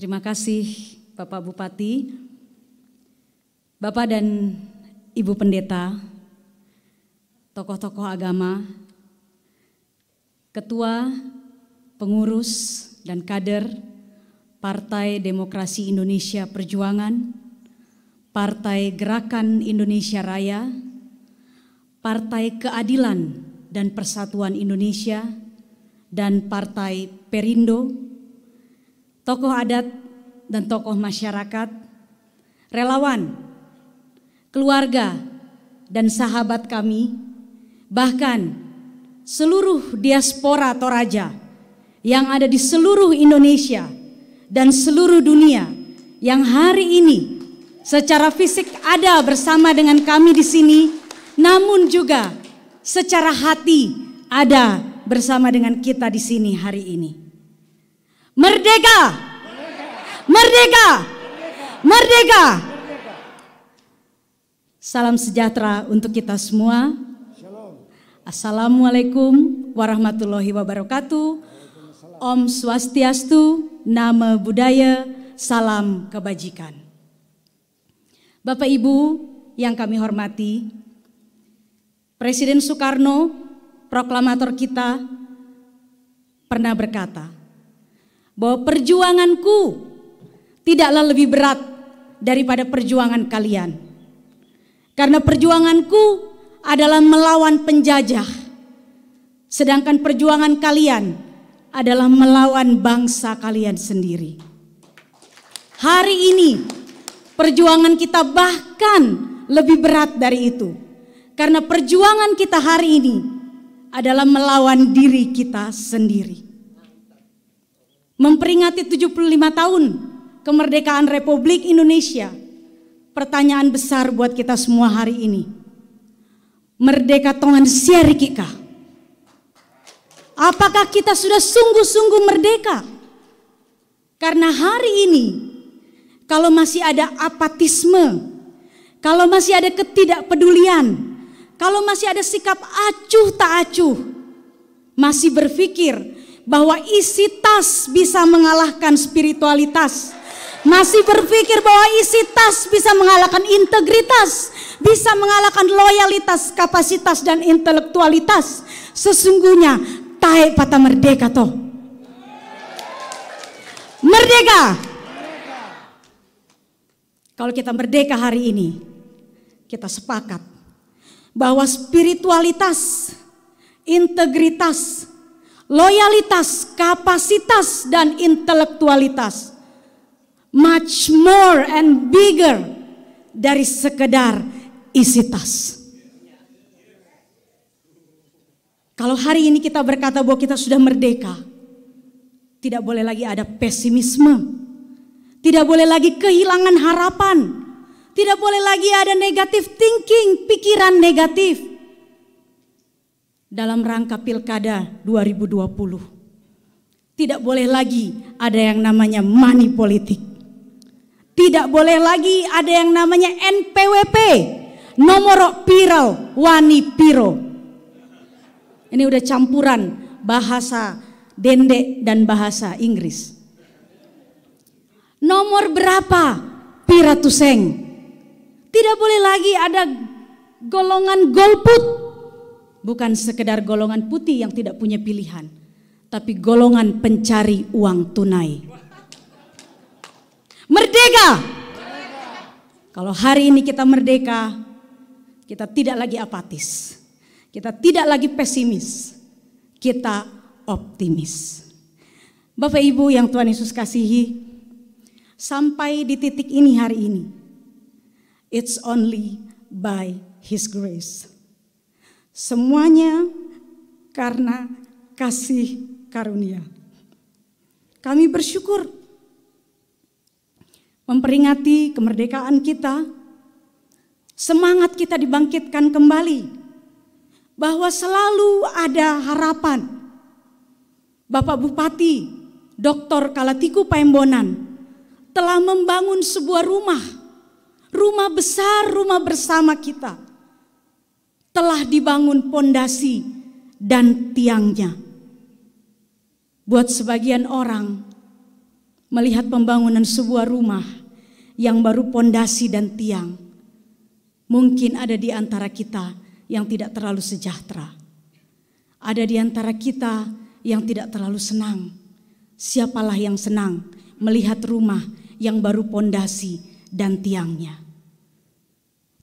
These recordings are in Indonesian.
Terima kasih Bapak Bupati, Bapak dan Ibu Pendeta, tokoh-tokoh agama, ketua, pengurus, dan kader Partai Demokrasi Indonesia Perjuangan, Partai Gerakan Indonesia Raya, Partai Keadilan dan Persatuan Indonesia, dan Partai Perindo, tokoh adat dan tokoh masyarakat, relawan, keluarga, dan sahabat kami, bahkan seluruh diaspora Toraja yang ada di seluruh Indonesia dan seluruh dunia yang hari ini secara fisik ada bersama dengan kami di sini, namun juga secara hati ada bersama dengan kita di sini hari ini merdeka, merdeka, merdeka. Salam sejahtera untuk kita semua. Assalamualaikum warahmatullahi wabarakatuh. Om Swastiastu, Nama Budaya, Salam Kebajikan. Bapak Ibu yang kami hormati, Presiden Soekarno, proklamator kita, pernah berkata, bahwa perjuanganku tidaklah lebih berat daripada perjuangan kalian. Karena perjuanganku adalah melawan penjajah, sedangkan perjuangan kalian adalah melawan bangsa kalian sendiri. Hari ini perjuangan kita bahkan lebih berat dari itu. Karena perjuangan kita hari ini adalah melawan diri kita sendiri memperingati 75 tahun kemerdekaan Republik Indonesia. Pertanyaan besar buat kita semua hari ini. Merdeka tongan siari Apakah kita sudah sungguh-sungguh merdeka? Karena hari ini kalau masih ada apatisme, kalau masih ada ketidakpedulian, kalau masih ada sikap acuh tak acuh, masih berpikir bahwa isi tas bisa mengalahkan spiritualitas. Masih berpikir bahwa isi tas bisa mengalahkan integritas, bisa mengalahkan loyalitas, kapasitas dan intelektualitas. Sesungguhnya tae pata merdeka toh. Merdeka. merdeka. Kalau kita merdeka hari ini, kita sepakat bahwa spiritualitas, integritas, loyalitas, kapasitas, dan intelektualitas. Much more and bigger dari sekedar isi tas. Kalau hari ini kita berkata bahwa kita sudah merdeka, tidak boleh lagi ada pesimisme, tidak boleh lagi kehilangan harapan, tidak boleh lagi ada negatif thinking, pikiran negatif dalam rangka pilkada 2020. Tidak boleh lagi ada yang namanya money politik. Tidak boleh lagi ada yang namanya NPWP, nomor piro, wani piro. Ini udah campuran bahasa dendek dan bahasa Inggris. Nomor berapa piratuseng? Tidak boleh lagi ada golongan golput Bukan sekedar golongan putih yang tidak punya pilihan, tapi golongan pencari uang tunai. Merdeka! Kalau hari ini kita merdeka, kita tidak lagi apatis. Kita tidak lagi pesimis. Kita optimis. Bapak Ibu yang Tuhan Yesus kasihi, sampai di titik ini hari ini, it's only by His grace. Semuanya karena kasih karunia. Kami bersyukur memperingati kemerdekaan kita. Semangat kita dibangkitkan kembali bahwa selalu ada harapan. Bapak Bupati Dr. Kalatiku Paembonan telah membangun sebuah rumah, rumah besar, rumah bersama kita telah dibangun pondasi dan tiangnya. Buat sebagian orang melihat pembangunan sebuah rumah yang baru pondasi dan tiang, mungkin ada di antara kita yang tidak terlalu sejahtera. Ada di antara kita yang tidak terlalu senang. Siapalah yang senang melihat rumah yang baru pondasi dan tiangnya.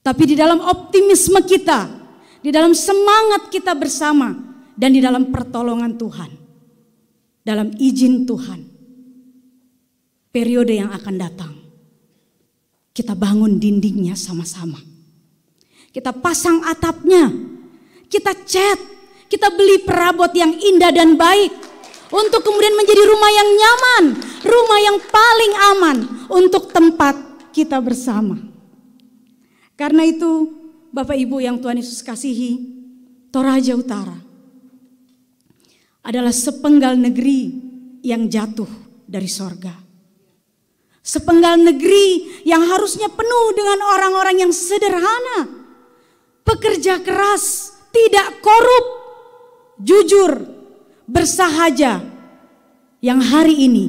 Tapi di dalam optimisme kita, di dalam semangat kita bersama, dan di dalam pertolongan Tuhan, dalam izin Tuhan, periode yang akan datang, kita bangun dindingnya sama-sama, kita pasang atapnya, kita cat, kita beli perabot yang indah dan baik untuk kemudian menjadi rumah yang nyaman, rumah yang paling aman untuk tempat kita bersama. Karena itu, Bapak Ibu yang Tuhan Yesus kasihi, Toraja Utara adalah sepenggal negeri yang jatuh dari sorga. Sepenggal negeri yang harusnya penuh dengan orang-orang yang sederhana, pekerja keras, tidak korup, jujur, bersahaja. Yang hari ini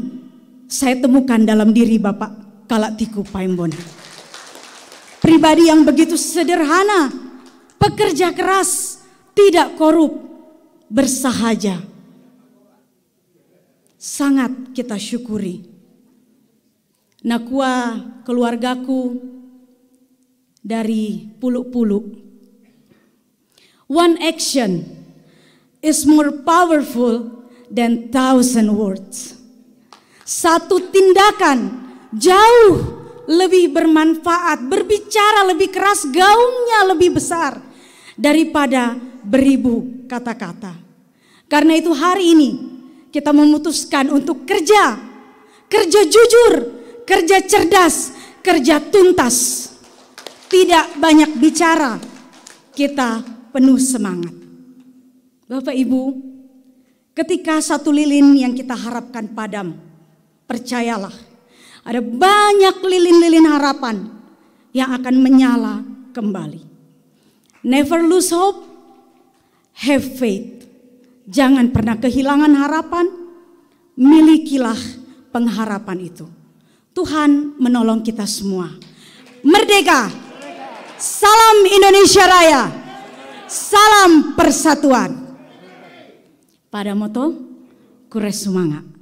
saya temukan dalam diri Bapak Kalatiku Paimbon pribadi yang begitu sederhana, pekerja keras, tidak korup, bersahaja. Sangat kita syukuri. Nakua keluargaku dari puluk-puluk. One action is more powerful than thousand words. Satu tindakan jauh lebih bermanfaat, berbicara lebih keras, gaungnya lebih besar daripada beribu kata-kata. Karena itu hari ini kita memutuskan untuk kerja, kerja jujur, kerja cerdas, kerja tuntas. Tidak banyak bicara, kita penuh semangat. Bapak Ibu, ketika satu lilin yang kita harapkan padam, percayalah ada banyak lilin-lilin harapan yang akan menyala kembali. Never lose hope, have faith. Jangan pernah kehilangan harapan, milikilah pengharapan itu. Tuhan menolong kita semua. Merdeka! Salam Indonesia Raya! Salam persatuan! Pada moto, kure semangat.